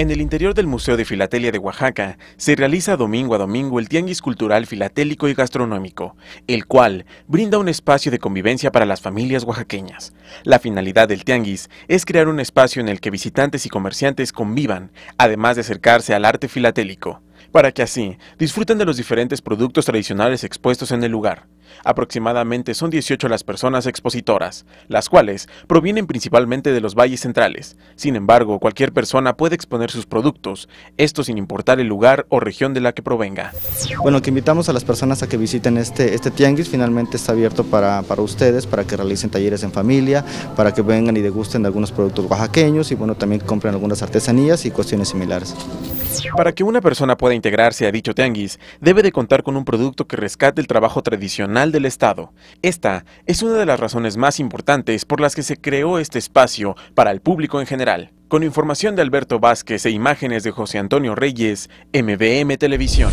En el interior del Museo de Filatelia de Oaxaca se realiza domingo a domingo el Tianguis Cultural Filatélico y Gastronómico, el cual brinda un espacio de convivencia para las familias oaxaqueñas. La finalidad del Tianguis es crear un espacio en el que visitantes y comerciantes convivan, además de acercarse al arte filatélico para que así disfruten de los diferentes productos tradicionales expuestos en el lugar. Aproximadamente son 18 las personas expositoras, las cuales provienen principalmente de los valles centrales. Sin embargo, cualquier persona puede exponer sus productos, esto sin importar el lugar o región de la que provenga. Bueno, que invitamos a las personas a que visiten este, este tianguis, finalmente está abierto para, ustedes, para que realicen talleres en familia, para que vengan y degusten algunos productos oaxaqueños y bueno, también compren algunas artesanías y cuestiones similares. Para que una persona pueda integrarse a dicho tianguis, debe de contar con un producto que rescate el trabajo tradicional del Estado. Esta es una de las razones más importantes por las que se creó este espacio para el público en general. Con información de Alberto Vázquez e imágenes de José Antonio Reyes, MBM Televisión.